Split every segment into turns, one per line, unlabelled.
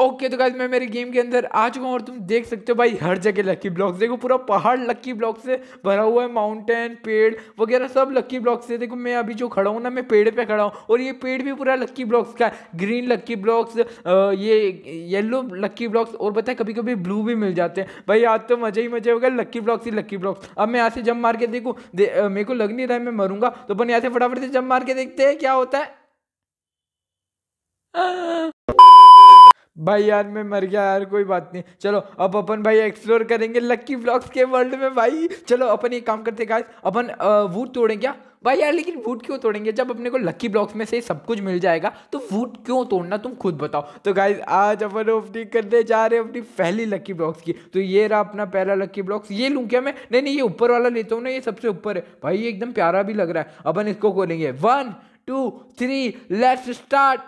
Okay तो guys मैं मेरे गेम के अंदर आ चुका हूँ और तुम देख सकते हो भाई हर जगह लकी ब्लॉक देखो पूरा पहाड़ लकी ब्लॉक से भरा हुआ है माउंटेन पेड़ वगैरह सब लकी ब्लॉक से देखो मैं अभी जो खड़ा हूँ ना मैं पेड़ पे खड़ा हूँ और ये पेड़ भी पूरा लक्की ब्लॉक्स का ग्रीन लक्की ब्लॉक्स ये येलो लक्की ब्लॉक्स और बताए कभी कभी ब्लू भी मिल जाते हैं भाई आज तो मज़ा ही मज़े हो गया लक्की ब्लॉक्स ही लक्की ब्लॉक्स अब मैं यहाँ से जम मार के देखूँ मेरे को लग नहीं रहा है मैं मरूंगा तो अपन यहाँ से फटाफट से जम मार के देखते हैं क्या होता है भाई यार मैं मर गया यार कोई बात नहीं चलो अब अपन भाई एक्सप्लोर करेंगे लक्की ब्लॉक्स के वर्ल्ड में भाई चलो अपन एक काम करते गाइस अपन वूट तोड़ें क्या हाँ? भाई यार लेकिन वूट क्यों तोड़ेंगे जब अपने को लकी ब्लॉक्स में से सब कुछ मिल जाएगा तो वूट क्यों तोड़ना तुम खुद बताओ तो गाइज आज अपन ओपनिंग करने जा रहे हैं अपनी पहली लकी ब्लॉक्स की तो ये रहा अपना पहला लकी ब्लॉक्स ये लूँ क्या मैं नहीं नहीं ये ऊपर वाला लेता हूँ ना ये सबसे ऊपर है भाई ये एकदम प्यारा भी लग रहा है अपन इसको खोलेंगे one two three let's start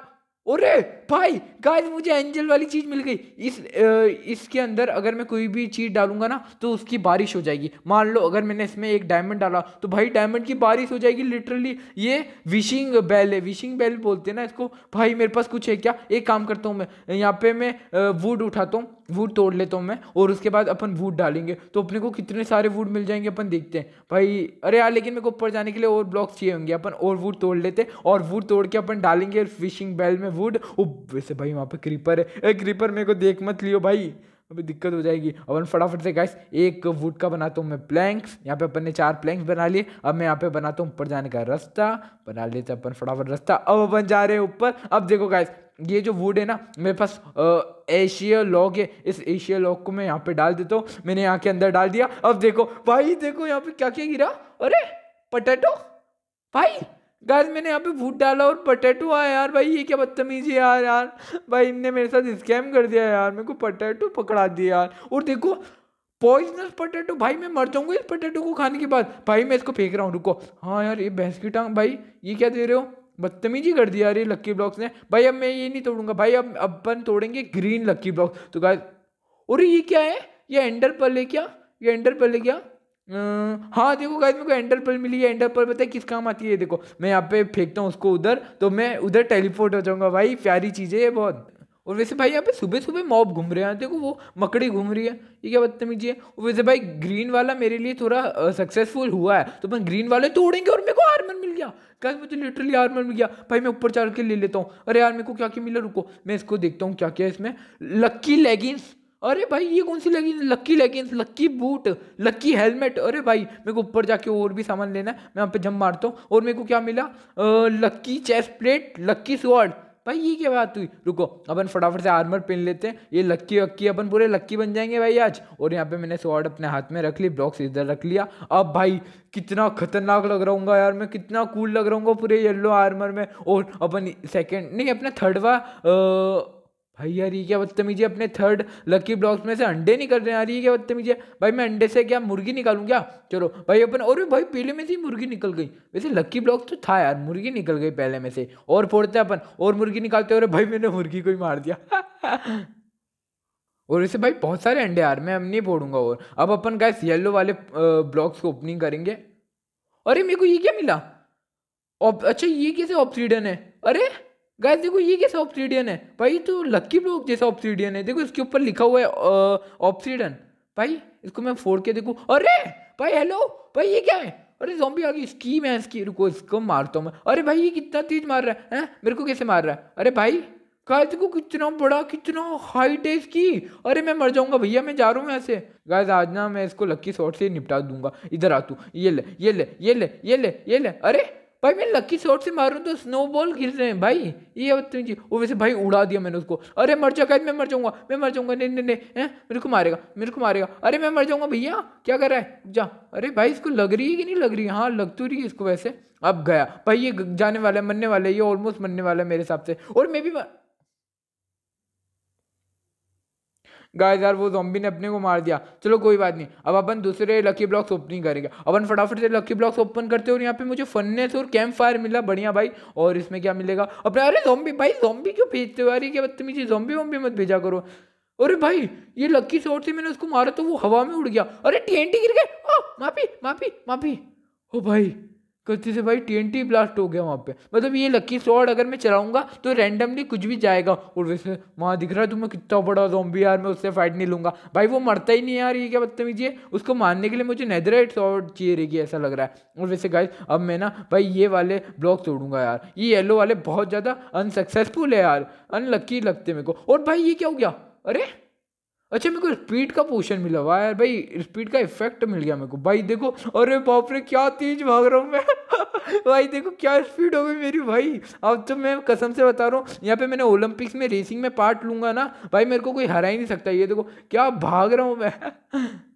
अरे भाई गाइस मुझे एंजल वाली चीज मिल गई इस इसके अंदर अगर मैं कोई भी चीज डालूंगा ना तो उसकी बारिश हो जाएगी मान लो अगर मैंने इसमें एक डायमंड डाला तो भाई डायमंड की बारिश हो जाएगी लिटरली ये विशिंग बेल है विशिंग बेल बोलते हैं ना इसको भाई मेरे पास कुछ है क्या एक काम करता हूँ मैं यहाँ पे मैं वुड उठाता हूँ वुड तोड़ लेता हूँ मैं और उसके बाद अपन वुड डालेंगे तो अपने को कितने सारे वुड मिल जाएंगे अपन देखते हैं भाई अरे यार लेकिन मेरे को ऊपर जाने के लिए और ब्लॉक्स चाहिए होंगे अपन और वुड तोड़ लेते और वुड तोड़ के अपन डालेंगे फिशिंग बेल में वुड ओ वैसे भाई वहाँ पे क्रीपर है ए क्रीपर मेरे को देख मत लियो भाई अभी दिक्कत हो जाएगी अब अपन फटाफट से गैस एक वुड का बनाता हूँ मैं प्लैंक्स यहाँ पे अपन ने चार प्लैंक्स बना लिए अब मैं यहाँ पे बनाता हूँ ऊपर जाने का रास्ता बना लेते अपन फटाफट रास्ता अब अपन जा रहे हैं ऊपर अब देखो गैस ये जो वुड है ना मेरे पास एशिया लॉग है इस एशिया लॉग को मैं यहाँ पे डाल देता हूँ मैंने यहाँ के अंदर डाल दिया अब देखो भाई देखो यहाँ पे क्या क्या गिरा अरे पटेटो भाई गाइस मैंने यहाँ पे फूड डाला और पटेटो आया यार भाई ये क्या बदतमीजी है यार यार भाई इनने मेरे साथ स्कैम कर दिया यार मेरे को पटेटो पकड़ा दिया यार और देखो पॉइजनस पटेटो भाई मैं मर जाऊंगा इस पटेटो को खाने के बाद भाई मैं इसको फेंक रहा हूँ रुको हाँ यार ये भैंस की टांग भाई ये क्या दे रहे हो बदतमीजी कर दिया यार ये लक्की ब्लॉक्स ने भाई अब मैं ये नहीं तोड़ूंगा भाई अब अपन तोड़ेंगे ग्रीन लक्की ब्लॉक्स तो गाय और ये क्या है ये एंडर पल है क्या ये एंडर पल है क्या हाँ देखो गाइस मेरे को एंडर पर्ल मिली है एंडर पर्ल पता है किस काम आती है देखो मैं यहाँ पे फेंकता हूँ उसको उधर तो मैं उधर टेलीपोर्ट हो जाऊँगा भाई प्यारी चीज़ें है बहुत और वैसे भाई यहाँ पे सुबह सुबह मॉब घूम रहे हैं देखो वो मकड़ी घूम रही है ये क्या बदतमीजी है और वैसे भाई ग्रीन वाला मेरे लिए थोड़ा सक्सेसफुल हुआ है तो मैं ग्रीन वाले तोड़ेंगे और मेरे को आर्मर मिल गया क्या मुझे लिटरली आर्मर मिल गया भाई मैं ऊपर चढ़ के ले लेता हूँ अरे यार मेरे को क्या क्या मिला रुको मैं इसको देखता हूँ क्या क्या इसमें लक्की लेगिंग्स अरे भाई ये कौन सी लगी lucky legging lucky boot lucky helmet अरे भाई मेरे को ऊपर जाके और भी सामान लेना है मैं यहाँ पे जम मारता हूँ और मेरे को क्या मिला lucky chest plate lucky sword भाई ये क्या बात हुई रुको अपन फटाफट से आर्मर पहन लेते हैं ये लक्की वक्की अपन पूरे लक्की बन जाएंगे भाई आज और यहाँ पे मैंने स्वॉर्ड अपने हाथ में रख ली ब्लॉक्स इधर रख लिया अब भाई कितना खतरनाक लग रहा हूँ यार मैं कितना कूल लग रहा हूँ पूरे येलो आर्मर में और अपन सेकेंड नहीं अपना थर्डवा भाई यार ये क्या बदतमीजी अपने थर्ड लकी ब्लॉक्स में से अंडे निकल रहे हैं यार ये क्या बदतमीजी भाई मैं अंडे से क्या मुर्गी निकालूँ क्या चलो भाई अपन और भाई पहले में से मुर्गी निकल गई वैसे लकी ब्लॉक तो था यार मुर्गी निकल गई पहले में से और फोड़ते अपन और मुर्गी निकालते और भाई मैंने मुर्गी को ही मार दिया और वैसे भाई बहुत सारे अंडे यार मैं अब नहीं फोड़ूंगा और अब अपन गैस येलो वाले ब्लॉक्स को ओपनिंग करेंगे अरे मेरे को ये क्या मिला अच्छा ये कैसे ऑप्सीडन है अरे गाइस देखो ये कैसा ऑप्सीडियन है भाई तो लक्की ब्लॉक जैसा ऑप्सीडियन है देखो इसके ऊपर लिखा हुआ है ऑप्सीडन भाई इसको मैं फोड़ के देखूँ अरे भाई हेलो भाई ये क्या है अरे जोम्बी आ गई स्कीम है इसकी रुको इसको मारता हूँ मैं अरे भाई ये कितना तेज मार रहा है मेरे को कैसे मार रहा है अरे भाई गाय देखो कितना बड़ा कितना हाइट है इसकी अरे मैं मर जाऊंगा भैया मैं जा रहा हूँ यहाँ से गाय आज ना मैं इसको लक्की शॉट से निपटा दूंगा इधर आ तू ये ले ये ले ये ले ये ले ये ले अरे भाई मैं लकी शॉट से मारूँ तो स्नो बॉल गिर रहे हैं भाई ये जी वो वैसे भाई उड़ा दिया मैंने उसको अरे मर जाओ कैद मैं मर जाऊँगा मैं मर जाऊँगा नहीं नहीं नहीं मेरे को मारेगा मेरे को मारेगा अरे मैं मर जाऊँगा भैया क्या कर रहा है जा अरे भाई इसको लग रही है कि नहीं लग रही है हाँ लग तो रही है इसको वैसे अब गया भाई ये जाने वाला है मरने वाला है ये ऑलमोस्ट मरने वाला है मेरे हिसाब से और मैं भी गाय यार वो जॉम्बी ने अपने को मार दिया चलो कोई बात नहीं अब अपन दूसरे लकी ब्लॉक्स ओपनिंग करेंगे अपन फटाफट से लकी ब्लॉक्स ओपन करते हो और यहाँ पे मुझे फननेस और कैंप फायर मिला बढ़िया भाई और इसमें क्या मिलेगा अपने अरे जोम्बी भाई जोम्बी क्यों भेजते हो यार क्या बदतमीजी जोम्बी वोम्बी मत भेजा करो अरे भाई ये लकी शॉट से मैंने उसको मारा तो वो हवा में उड़ गया अरे टी गिर गए ओ माफी माफी माफी ओ भाई गलती से भाई टी ब्लास्ट हो गया वहाँ पे मतलब ये लकी शॉट अगर मैं चलाऊंगा तो रैंडमली कुछ भी जाएगा और वैसे वहाँ दिख रहा है तुम्हें कितना बड़ा जोम्बी यार मैं उससे फाइट नहीं लूंगा भाई वो मरता ही नहीं यार ये क्या बदतमीजी है उसको मारने के लिए मुझे नेदराइट शॉट चाहिए रहेगी ऐसा लग रहा है और वैसे गाय अब मैं ना भाई ये वाले ब्लॉक तोड़ूंगा यार ये येलो वाले बहुत ज़्यादा अनसक्सेसफुल है यार अनलक्की लगते मेरे को और भाई ये क्या हो गया अरे अच्छा मेरे को स्पीड का पोशन मिला हुआ यार भाई स्पीड का इफेक्ट मिल गया मेरे को भाई देखो अरे बाप रे क्या तेज भाग रहा हूँ मैं भाई देखो क्या स्पीड हो गई मेरी भाई अब तो मैं कसम से बता रहा हूँ यहाँ पे मैंने ओलंपिक्स में रेसिंग में पार्ट लूँगा ना भाई मेरे को कोई हरा ही नहीं सकता ये देखो क्या भाग रहा हूँ मैं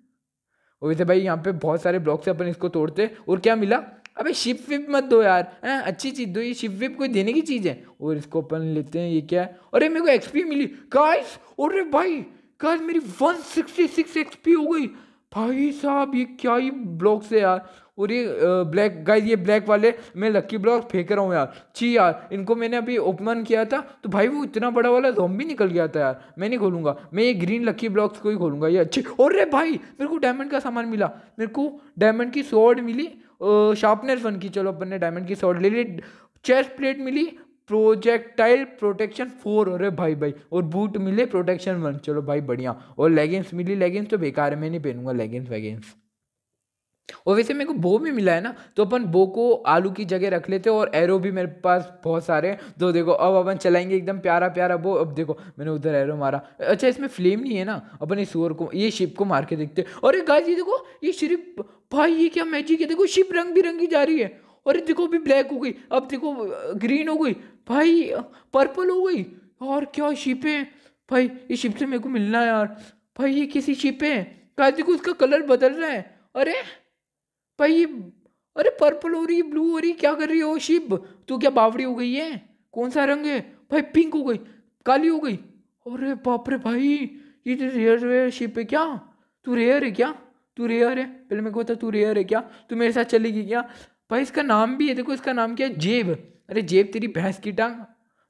वैसे भाई यहाँ पे बहुत सारे ब्लॉक से अपन इसको तोड़ते और क्या मिला अबे शिप विप मत दो यार है अच्छी चीज़ दो ये शिप विप कोई देने की चीज़ है और इसको अपन लेते हैं ये क्या है अरे मेरे को एक्सपी मिली गाइस अरे भाई गाइस मेरी 166 एक्सपी हो गई भाई साहब ये क्या ही ब्लॉक्स है यार और ये ब्लैक गाइस ये ब्लैक वाले मैं लक्की ब्लॉक फेंक रहा हूँ यार ची यार इनको मैंने अभी ओपन किया था तो भाई वो इतना बड़ा वाला भी निकल गया था यार मैं नहीं खोलूँगा मैं ये ग्रीन लक्की ब्लॉक्स को ही खोलूँगा ये अच्छे और रे भाई मेरे को डायमंड का सामान मिला मेरे को डायमंड की सॉड मिली शार्पनर वन की चलो अपन ने डायमंड की शॉर्ट ले ली चेस्ट प्लेट मिली प्रोजेक्टाइल प्रोटेक्शन फोर अरे भाई भाई और बूट मिले प्रोटेक्शन वन चलो भाई बढ़िया और लेगिंग्स मिली लेगिंग्स तो बेकार है मैं नहीं पहनूंगा लेगिंग्स वेगिंग्स और वैसे मेरे को बो भी मिला है ना तो अपन बो को आलू की जगह रख लेते और एरो भी मेरे पास बहुत सारे हैं तो देखो अब अपन चलाएंगे एकदम प्यारा प्यारा बो अब देखो मैंने उधर एरो मारा अच्छा इसमें फ्लेम नहीं है ना अपन इस को ये शिप को मार के देखते अरे गाय देखो ये शिप भाई ये क्या मैजिक है देखो शिप रंग बिरंगी जा रही है अरे देखो अभी ब्लैक हो गई अब देखो ग्रीन हो गई भाई पर्पल हो गई और क्या हैं भाई ये शिप से मेरे को मिलना है यार भाई ये किसी शिप है कहा देखो उसका कलर बदल रहा है अरे भाई ये अरे पर्पल हो रही है ब्लू हो रही क्या कर रही हो शिप तो क्या बावड़ी हो गई है कौन सा रंग है भाई पिंक हो गई काली हो गई अरे बाप रे भाई ये तो रेयर रेयर शिप है क्या तू रेयर है क्या तू रेयर है पहले मेरे को बता तू रेयर है क्या तू मेरे साथ चलेगी क्या भाई इसका नाम भी है देखो इसका नाम क्या है जेब अरे जेब तेरी भैंस की टांग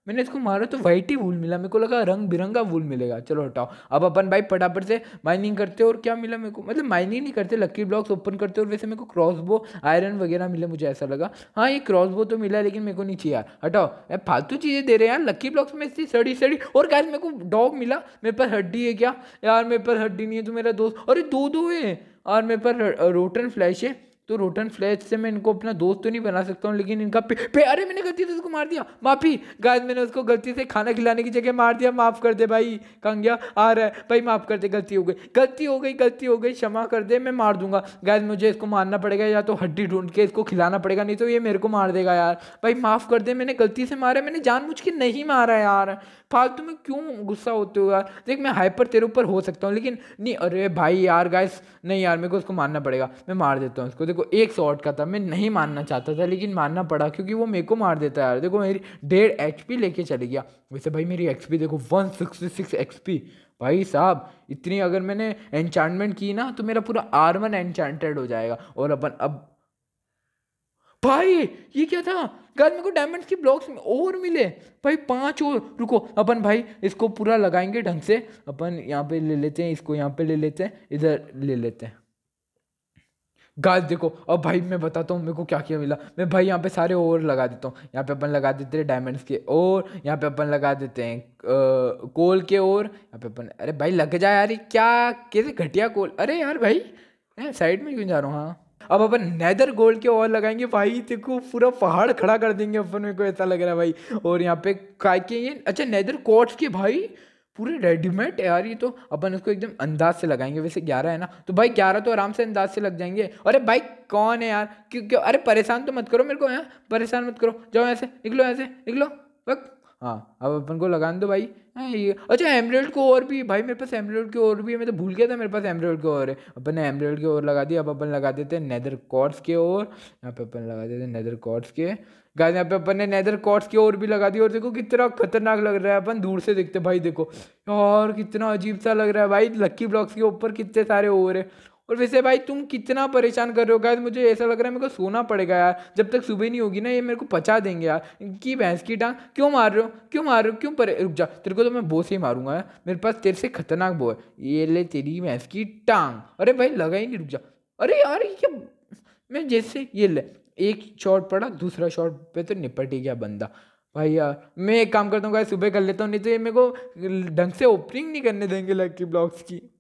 मैंने इसको मारा तो वाइट ही वूल मिला मेरे को लगा रंग बिरंगा वूल मिलेगा चलो हटाओ अब अपन भाई फटाफट से माइनिंग करते और क्या मिला मेरे को मतलब माइनिंग नहीं करते लक्की ब्लॉक्स ओपन करते और वैसे मेरे को क्रॉसबो आयरन वगैरह मिले मुझे ऐसा लगा हाँ ये क्रॉसबो तो मिला लेकिन मेरे को नहीं चाहिए यार हटाओ यार फालतू चीज़ें दे रहे हैं यार लक्की ब्लॉक्स में इतनी सड़ी सड़ी और क्या मेरे को डॉग मिला मेरे पास हड्डी है क्या यार मेरे पास हड्डी नहीं है तो मेरा दोस्त अरे दो दो है और मेरे पास रोटन फ्लैश है तो रोटन फ्लैश से मैं इनको अपना दोस्त तो नहीं बना सकता हूँ लेकिन इनका पे, पे अरे मैंने गलती से उसको मार दिया माफ़ी गाय मैंने उसको गलती से खाना खिलाने की जगह मार दिया माफ़ कर दे भाई कंग्या आ रहा है भाई माफ़ कर दे गलती हो गई गलती हो गई गलती हो गई क्षमा कर दे मैं मार दूंगा गाय मुझे इसको मारना पड़ेगा या तो हड्डी ढूंढ के इसको खिलाना पड़ेगा नहीं तो ये मेरे को मार देगा यार भाई माफ़ कर दे मैंने गलती से मारा मैंने जान के नहीं मारा यार फालतू में क्यों गुस्सा होते हो यार देख मैं हाइपर तेरे ऊपर हो सकता हूँ लेकिन नहीं अरे भाई यार गाइस नहीं यार मेरे को उसको मानना पड़ेगा मैं मार देता हूँ उसको देखो एक शॉट का था मैं नहीं मानना चाहता था लेकिन मानना पड़ा क्योंकि वो मेरे को मार देता है यार देखो मेरी डेढ़ एच पी लेके चले गया वैसे भाई मेरी एक्स पी देखो one sixty six X P भाई साहब इतनी अगर मैंने एन्चांटमेंट की ना तो मेरा पूरा आर्मन एन्चांटेड हो जाएगा और अपन अब भाई ये क्या था गाइस मेरे को डायमंड्स की ब्लॉक्स और मिले भाई पांच और रुको अपन भाई इसको पूरा लगाएंगे ढंग से अपन यहाँ पे ले लेते हैं इसको यहाँ पे ले लेते हैं इधर ले लेते हैं गाइस देखो अब भाई मैं बताता हूँ मेरे को क्या क्या मिला मैं भाई यहाँ पे सारे और लगा देता हूँ यहाँ पे अपन लगा देते हैं डायमंड्स के और यहाँ पे अपन लगा देते हैं कोल के और यहाँ पे अपन अरे भाई लग जाए यार क्या कैसे घटिया कोल अरे यार भाई साइड में क्यों जा रहा हूँ हाँ अब अपन नैदर गोल्ड के और लगाएंगे भाई देखो पूरा पहाड़ खड़ा कर देंगे अपन मेरे को ऐसा लग रहा है भाई और यहाँ पे काय के ये अच्छा नैदर कोट्स के भाई पूरे रेडीमेड यार ये तो अपन उसको एकदम अंदाज से लगाएंगे वैसे ग्यारह है ना तो भाई ग्यारह तो आराम से अंदाज से लग जाएंगे अरे भाई कौन है यार क्यों क्यों अरे परेशान तो मत करो मेरे को यहाँ परेशान मत करो जाओ ऐसे निकलो ऐसे निकलो वक्त हाँ अब अपन को लगा दो भाई हाँ, ये अच्छा एमरेल्ड को और भी भाई मेरे पास एमरेल्ड के और भी है मैं तो भूल गया था मेरे पास एमरेल्ड के और है अपन ने एमरेल्ड के और लगा दिया अब अपन लगा देते हैं नैदर कॉर्ड्स के और यहाँ पे अपन लगा देते हैं नैदर कॉर्ड्स के गाय यहाँ पे अपन ने नैदर कॉर्ड्स के और भी लगा दिया और देखो कितना खतरनाक लग रहा है अपन दूर से देखते भाई देखो और कितना अजीब सा लग रहा है भाई लक्की ब्लॉक्स के ऊपर कितने सारे ओवर है और वैसे भाई तुम कितना परेशान कर रहे हो गाय मुझे ऐसा लग रहा है मेरे को सोना पड़ेगा यार जब तक सुबह नहीं होगी ना ये मेरे को पचा देंगे यार कि भैंस की टांग क्यों मार रहे हो क्यों मार रहे हो क्यों परे रुक जा तेरे को तो मैं बो से ही मारूंगा यार मेरे पास तेरे से खतरनाक बो है ये ले तेरी भैंस की टांग अरे भाई लगा ही नहीं रुक जा अरे यार ये मैं जैसे ये ले एक शॉट पड़ा दूसरा शॉट पे तो निपट ही गया बंदा भाई यार मैं एक काम करता हूँ सुबह कर लेता हूँ नहीं तो ये मेरे को ढंग से ओपनिंग नहीं करने देंगे लकी ब्लॉक्स की